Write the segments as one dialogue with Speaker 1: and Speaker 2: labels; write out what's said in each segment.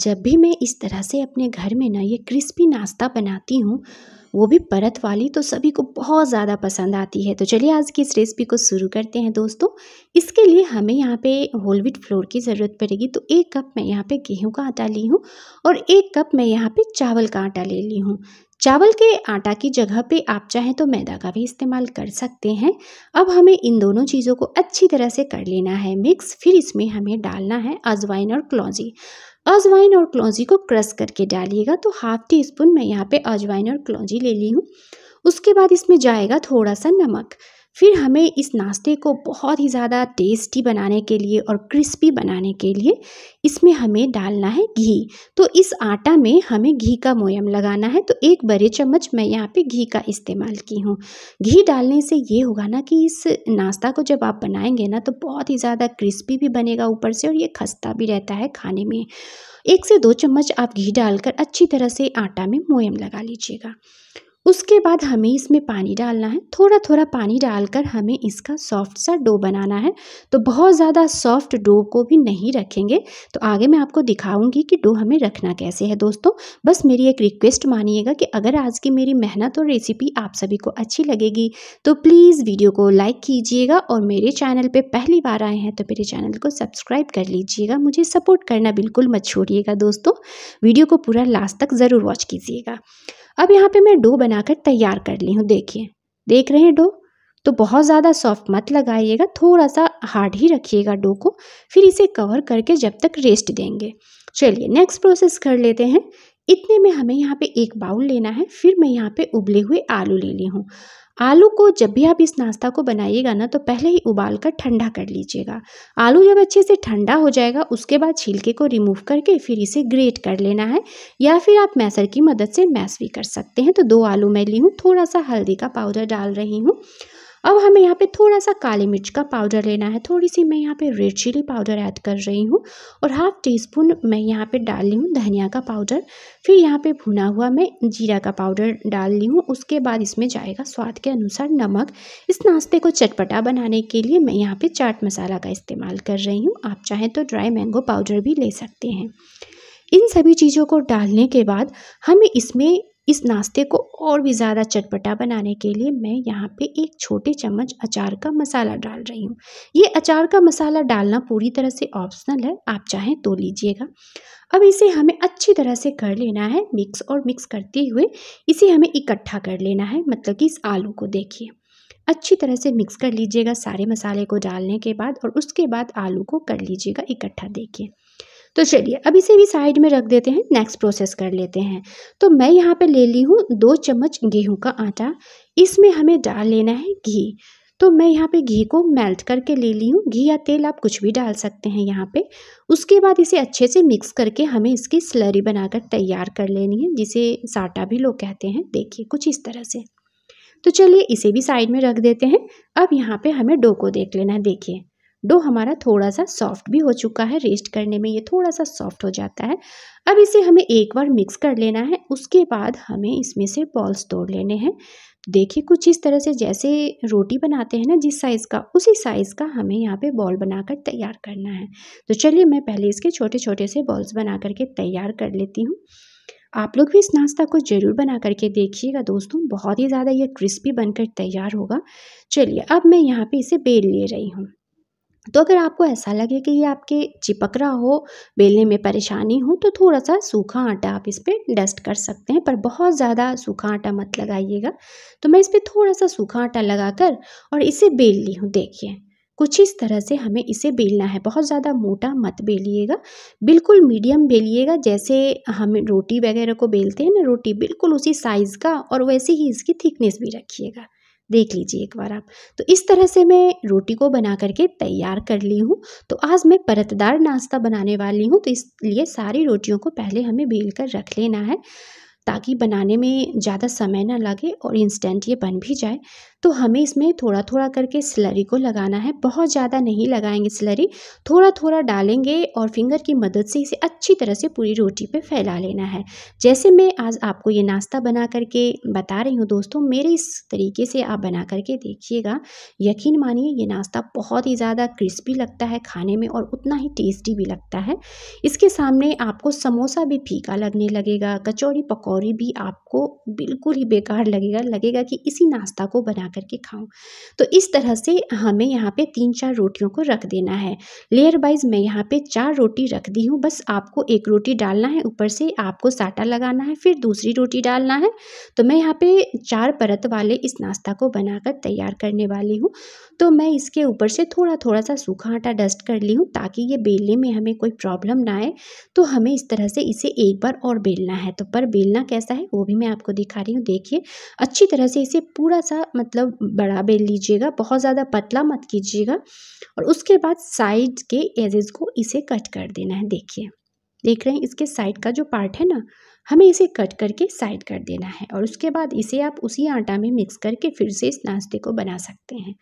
Speaker 1: जब भी मैं इस तरह से अपने घर में ना ये क्रिस्पी नाश्ता बनाती हूँ वो भी परत वाली तो सभी को बहुत ज़्यादा पसंद आती है तो चलिए आज की इस रेसिपी को शुरू करते हैं दोस्तों इसके लिए हमें यहाँ पे होल व्हीट फ्लोर की ज़रूरत पड़ेगी तो एक कप मैं यहाँ पे गेहूं का आटा ली हूँ और एक कप मैं यहाँ पे चावल का आटा ले ली हूँ चावल के आटा की जगह पे आप चाहें तो मैदा का भी इस्तेमाल कर सकते हैं अब हमें इन दोनों चीज़ों को अच्छी तरह से कर लेना है मिक्स फिर इसमें हमें डालना है अजवाइन और क्लौजी अजवाइन और क्लौजी को क्रश करके डालिएगा तो हाफ टी स्पून मैं यहाँ पे अजवाइन और क्लौजी ले ली हूँ उसके बाद इसमें जाएगा थोड़ा सा नमक फिर हमें इस नाश्ते को बहुत ही ज़्यादा टेस्टी बनाने के लिए और क्रिस्पी बनाने के लिए इसमें हमें डालना है घी तो इस आटा में हमें घी का मोयम लगाना है तो एक बड़े चम्मच मैं यहाँ पे घी का इस्तेमाल की हूँ घी डालने से ये होगा ना कि इस नाश्ता को जब आप बनाएंगे ना तो बहुत ही ज़्यादा क्रिस्पी भी बनेगा ऊपर से और ये खस्ता भी रहता है खाने में एक से दो चम्मच आप घी डालकर अच्छी तरह से आटा में मोयम लगा लीजिएगा उसके बाद हमें इसमें पानी डालना है थोड़ा थोड़ा पानी डालकर हमें इसका सॉफ्ट सा डो बनाना है तो बहुत ज़्यादा सॉफ्ट डो को भी नहीं रखेंगे तो आगे मैं आपको दिखाऊंगी कि डो हमें रखना कैसे है दोस्तों बस मेरी एक रिक्वेस्ट मानिएगा कि अगर आज की मेरी मेहनत और रेसिपी आप सभी को अच्छी लगेगी तो प्लीज़ वीडियो को लाइक कीजिएगा और मेरे चैनल पर पहली बार आए हैं तो मेरे चैनल को सब्सक्राइब कर लीजिएगा मुझे सपोर्ट करना बिल्कुल मत छोड़िएगा दोस्तों वीडियो को पूरा लास्ट तक ज़रूर वॉच कीजिएगा अब यहाँ पे मैं डो बनाकर तैयार कर ली हूँ देखिए देख रहे हैं डो तो बहुत ज़्यादा सॉफ्ट मत लगाइएगा थोड़ा सा हार्ड ही रखिएगा डो को फिर इसे कवर करके जब तक रेस्ट देंगे चलिए नेक्स्ट प्रोसेस कर लेते हैं इतने में हमें यहाँ पे एक बाउल लेना है फिर मैं यहाँ पे उबले हुए आलू ले ली हूँ आलू को जब भी आप इस नाश्ता को बनाइएगा ना तो पहले ही उबाल कर ठंडा कर लीजिएगा आलू जब अच्छे से ठंडा हो जाएगा उसके बाद छिलके को रिमूव करके फिर इसे ग्रेट कर लेना है या फिर आप मैसर की मदद से मैस भी कर सकते हैं तो दो आलू मैं ली हूँ थोड़ा सा हल्दी का पाउडर डाल रही हूँ अब हमें यहाँ पे थोड़ा सा काली मिर्च का पाउडर लेना है थोड़ी सी मैं यहाँ पे रेड चिली पाउडर ऐड कर रही हूँ और हाफ टी स्पून मैं यहाँ पे डाल ली हूँ धनिया का पाउडर फिर यहाँ पे भुना हुआ मैं जीरा का पाउडर डाल ली हूँ उसके बाद इसमें जाएगा स्वाद के अनुसार नमक इस नाश्ते को चटपटा बनाने के लिए मैं यहाँ पर चाट मसाला का इस्तेमाल कर रही हूँ आप चाहें तो ड्राई मैंगो पाउडर भी ले सकते हैं इन सभी चीज़ों को डालने के बाद हमें इसमें इस नाश्ते को और भी ज़्यादा चटपटा बनाने के लिए मैं यहाँ पे एक छोटे चम्मच अचार का मसाला डाल रही हूँ ये अचार का मसाला डालना पूरी तरह से ऑप्शनल है आप चाहें तो लीजिएगा अब इसे हमें अच्छी तरह से कर लेना है मिक्स और मिक्स करते हुए इसे हमें इकट्ठा कर लेना है मतलब कि इस आलू को देखिए अच्छी तरह से मिक्स कर लीजिएगा सारे मसाले को डालने के बाद और उसके बाद आलू को कर लीजिएगा इकट्ठा देखिए तो चलिए अब इसे भी साइड में रख देते हैं नेक्स्ट प्रोसेस कर लेते हैं तो मैं यहाँ पे ले ली हूँ दो चम्मच गेहूँ का आटा इसमें हमें डाल लेना है घी तो मैं यहाँ पे घी को मेल्ट करके ले ली हूँ घी या तेल आप कुछ भी डाल सकते हैं यहाँ पे उसके बाद इसे अच्छे से मिक्स करके हमें इसकी स्लरी बनाकर तैयार कर लेनी है जिसे साटा भी लोग कहते हैं देखिए कुछ इस तरह से तो चलिए इसे भी साइड में रख देते हैं अब यहाँ पे हमें डो को देख लेना है देखिए डो हमारा थोड़ा सा सॉफ्ट भी हो चुका है रेस्ट करने में ये थोड़ा सा सॉफ्ट हो जाता है अब इसे हमें एक बार मिक्स कर लेना है उसके बाद हमें इसमें से बॉल्स तोड़ लेने हैं देखिए कुछ इस तरह से जैसे रोटी बनाते हैं ना जिस साइज़ का उसी साइज़ का हमें यहाँ पे बॉल बनाकर तैयार करना है तो चलिए मैं पहले इसके छोटे छोटे से बॉल्स बना करके तैयार कर लेती हूँ आप लोग भी इस नाश्ता को ज़रूर बना करके देखिएगा दोस्तों बहुत ही ज़्यादा ये क्रिस्पी बनकर तैयार होगा चलिए अब मैं यहाँ पे इसे बेल ले रही हूँ तो अगर आपको ऐसा लगे कि ये आपके चिपक रहा हो बेलने में परेशानी हो तो थोड़ा सा सूखा आटा आप इस पर डस्ट कर सकते हैं पर बहुत ज़्यादा सूखा आटा मत लगाइएगा तो मैं इस पर थोड़ा सा सूखा आटा लगाकर और इसे बेल ली हूँ देखिए कुछ इस तरह से हमें इसे बेलना है बहुत ज़्यादा मोटा मत बेलिएगा बिल्कुल मीडियम बेलिएगा जैसे हम रोटी वगैरह को बेलते हैं ना रोटी बिल्कुल उसी साइज़ का और वैसे ही इसकी थिकनेस भी रखिएगा देख लीजिए एक बार आप तो इस तरह से मैं रोटी को बना करके तैयार कर ली हूँ तो आज मैं परतदार नाश्ता बनाने वाली हूँ तो इसलिए सारी रोटियों को पहले हमें बेल कर रख लेना है ताकि बनाने में ज़्यादा समय ना लगे और इंस्टेंट ये बन भी जाए तो हमें इसमें थोड़ा थोड़ा करके सिलरी को लगाना है बहुत ज़्यादा नहीं लगाएंगे सिलरी थोड़ा थोड़ा डालेंगे और फिंगर की मदद से इसे अच्छी तरह से पूरी रोटी पे फैला लेना है जैसे मैं आज आपको ये नाश्ता बना करके बता रही हूँ दोस्तों मेरे इस तरीके से आप बना करके देखिएगा यकीन मानिए ये नाश्ता बहुत ही ज़्यादा क्रिस्पी लगता है खाने में और उतना ही टेस्टी भी लगता है इसके सामने आपको समोसा भी फीका लगने लगेगा कचौड़ी पकौड़ी भी आपको बिल्कुल ही बेकार लगेगा लगेगा कि इसी नाश्ता को बना कर के खाऊं तो इस तरह से हमें यहाँ पे तीन चार रोटियों को रख देना है लेयर वाइज मैं यहाँ पे चार रोटी रख दी हूँ बस आपको एक रोटी डालना है ऊपर से आपको साटा लगाना है फिर दूसरी रोटी डालना है तो मैं यहाँ पे चार परत वाले इस नाश्ता को बनाकर तैयार करने वाली हूँ तो मैं इसके ऊपर से थोड़ा थोड़ा सा सूखा आटा डस्ट कर ली हूँ ताकि ये बेलने में हमें कोई प्रॉब्लम ना आए तो हमें इस तरह से इसे एक बार और बेलना है तो पर बेलना कैसा है वो भी मैं आपको दिखा रही हूँ देखिए अच्छी तरह से इसे पूरा सा मतलब मतलब बड़ा बेल लीजिएगा बहुत ज़्यादा पतला मत कीजिएगा और उसके बाद साइड के एजेस को इसे कट कर देना है देखिए देख रहे हैं इसके साइड का जो पार्ट है ना हमें इसे कट करके साइड कर देना है और उसके बाद इसे आप उसी आटा में मिक्स करके फिर से इस नाश्ते को बना सकते हैं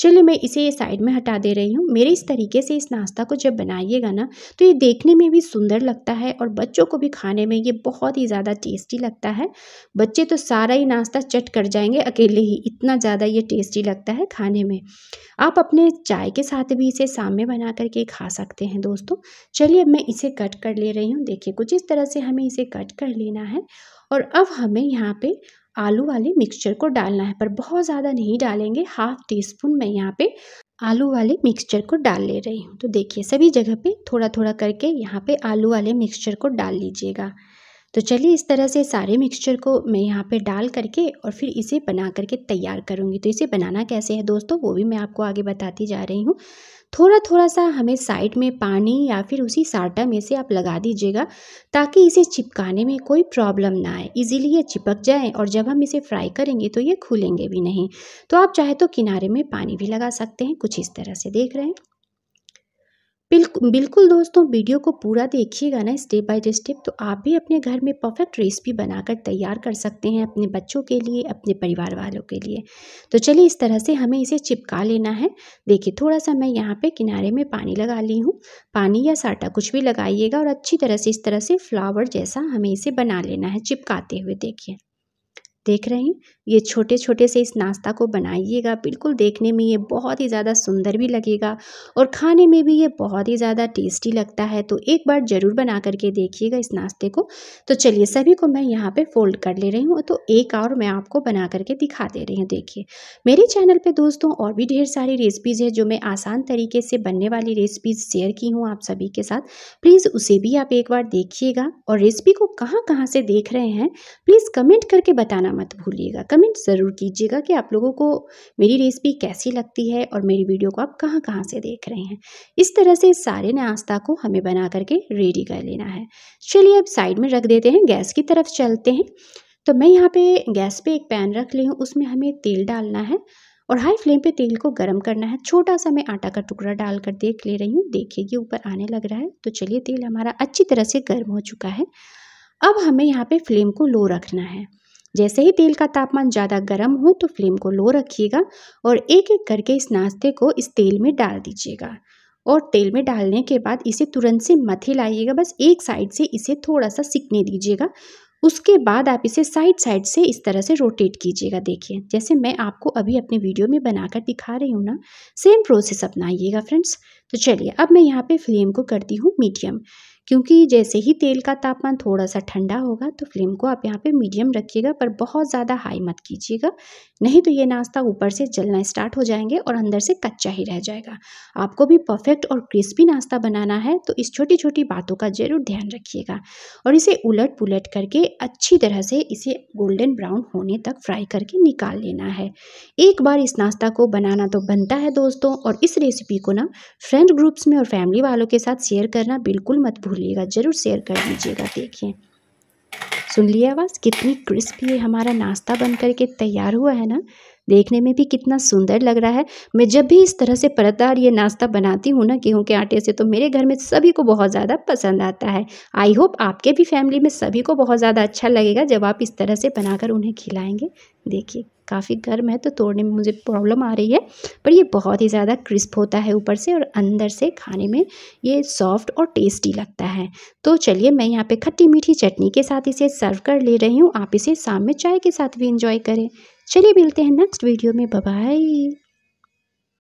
Speaker 1: चलिए मैं इसे ये साइड में हटा दे रही हूँ मेरे इस तरीके से इस नाश्ता को जब बनाइएगा ना तो ये देखने में भी सुंदर लगता है और बच्चों को भी खाने में ये बहुत ही ज़्यादा टेस्टी लगता है बच्चे तो सारा ही नाश्ता चट कर जाएंगे अकेले ही इतना ज़्यादा ये टेस्टी लगता है खाने में आप अपने चाय के साथ भी इसे शाम में बना करके खा सकते हैं दोस्तों चलिए मैं इसे कट कर ले रही हूँ देखिए कुछ इस तरह से हमें इसे कट कर लेना है और अब हमें यहाँ पे आलू वाले मिक्सचर को डालना है पर बहुत ज़्यादा नहीं डालेंगे हाफ टी स्पून मैं यहाँ पे आलू वाले मिक्सचर को डाल ले रही हूँ तो देखिए सभी जगह पे थोड़ा थोड़ा करके यहाँ पे आलू वाले मिक्सचर को डाल लीजिएगा तो चलिए इस तरह से सारे मिक्सचर को मैं यहाँ पे डाल करके और फिर इसे बना करके तैयार करूँगी तो इसे बनाना कैसे है दोस्तों वो भी मैं आपको आगे बताती जा रही हूँ थोड़ा थोड़ा सा हमें साइड में पानी या फिर उसी साटा में से आप लगा दीजिएगा ताकि इसे चिपकाने में कोई प्रॉब्लम ना आए इजीली ये चिपक जाए और जब हम इसे फ्राई करेंगे तो ये खुलेंगे भी नहीं तो आप चाहे तो किनारे में पानी भी लगा सकते हैं कुछ इस तरह से देख रहे हैं बिल्कुल बिल्कुल दोस्तों वीडियो को पूरा देखिएगा ना स्टेप बाय स्टेप तो आप भी अपने घर में परफेक्ट रेसिपी बनाकर तैयार कर सकते हैं अपने बच्चों के लिए अपने परिवार वालों के लिए तो चलिए इस तरह से हमें इसे चिपका लेना है देखिए थोड़ा सा मैं यहाँ पे किनारे में पानी लगा ली हूँ पानी या साटा कुछ भी लगाइएगा और अच्छी तरह से इस तरह से फ्लावर जैसा हमें इसे बना लेना है चिपकाते हुए देखिए देख रहे हैं ये छोटे छोटे से इस नाश्ता को बनाइएगा बिल्कुल देखने में ये बहुत ही ज़्यादा सुंदर भी लगेगा और खाने में भी ये बहुत ही ज़्यादा टेस्टी लगता है तो एक बार ज़रूर बना करके देखिएगा इस नाश्ते को तो चलिए सभी को मैं यहाँ पर फोल्ड कर ले रही हूँ तो एक और मैं आपको बना करके दिखा दे रही हूँ देखिए मेरे चैनल पर दोस्तों और भी ढेर सारी रेसिपीज़ है जो मैं आसान तरीके से बनने वाली रेसिपीज़ शेयर की हूँ आप सभी के साथ प्लीज़ उसे भी आप एक बार देखिएगा और रेसिपी को कहाँ कहाँ से देख रहे हैं प्लीज़ कमेंट करके बताना मत भूलिएगा कमेंट ज़रूर कीजिएगा कि आप लोगों को मेरी रेसिपी कैसी लगती है और मेरी वीडियो को आप कहाँ कहाँ से देख रहे हैं इस तरह से सारे नाश्ता को हमें बना करके रेडी कर लेना है चलिए अब साइड में रख देते हैं गैस की तरफ चलते हैं तो मैं यहाँ पे गैस पे एक पैन रख ली हूँ उसमें हमें तेल डालना है और हाई फ्लेम पे तेल को गर्म करना है छोटा सा मैं आटा का टुकड़ा डाल कर देख ले रही हूँ देखिए ऊपर आने लग रहा है तो चलिए तेल हमारा अच्छी तरह से गर्म हो चुका है अब हमें यहाँ पे फ्लेम को लो रखना है जैसे ही तेल का तापमान ज़्यादा गर्म हो तो फ्लेम को लो रखिएगा और एक एक करके इस नाश्ते को इस तेल में डाल दीजिएगा और तेल में डालने के बाद इसे तुरंत से मत हिलाइएगा बस एक साइड से इसे थोड़ा सा सिकने दीजिएगा उसके बाद आप इसे साइड साइड से इस तरह से रोटेट कीजिएगा देखिए जैसे मैं आपको अभी अपने वीडियो में बनाकर दिखा रही हूँ ना सेम प्रोसेस अपनाइएगा फ्रेंड्स तो चलिए अब मैं यहाँ पे फ्लेम को करती हूँ मीडियम क्योंकि जैसे ही तेल का तापमान थोड़ा सा ठंडा होगा तो फ्लेम को आप यहाँ पे मीडियम रखिएगा पर बहुत ज़्यादा हाई मत कीजिएगा नहीं तो ये नाश्ता ऊपर से जलना स्टार्ट हो जाएंगे और अंदर से कच्चा ही रह जाएगा आपको भी परफेक्ट और क्रिस्पी नाश्ता बनाना है तो इस छोटी छोटी बातों का ज़रूर ध्यान रखिएगा और इसे उलट पुलट करके अच्छी तरह से इसे गोल्डन ब्राउन होने तक फ्राई करके निकाल लेना है एक बार इस नाश्ता को बनाना तो बनता है दोस्तों और इस रेसिपी को ना फ्रेंड ग्रुप्स में और फैमिली वालों के साथ शेयर करना बिल्कुल मत भूलिएगा ज़रूर शेयर कर दीजिएगा देखिए सुन लिया आवाज़ कितनी क्रिस्पी हमारा नाश्ता बन करके तैयार हुआ है ना देखने में भी कितना सुंदर लग रहा है मैं जब भी इस तरह से परतदार ये नाश्ता बनाती हूँ ना गेहूँ के आटे से तो मेरे घर में सभी को बहुत ज़्यादा पसंद आता है आई होप आपके भी फैमिली में सभी को बहुत ज़्यादा अच्छा लगेगा जब आप इस तरह से बनाकर उन्हें खिलाएँगे देखिए काफ़ी गर्म है तो तोड़ने में मुझे प्रॉब्लम आ रही है पर ये बहुत ही ज़्यादा क्रिस्प होता है ऊपर से और अंदर से खाने में ये सॉफ्ट और टेस्टी लगता है तो चलिए मैं यहाँ पे खट्टी मीठी चटनी के साथ इसे सर्व कर ले रही हूँ आप इसे शाम में चाय के साथ भी इंजॉय करें चलिए मिलते हैं नेक्स्ट वीडियो में बाय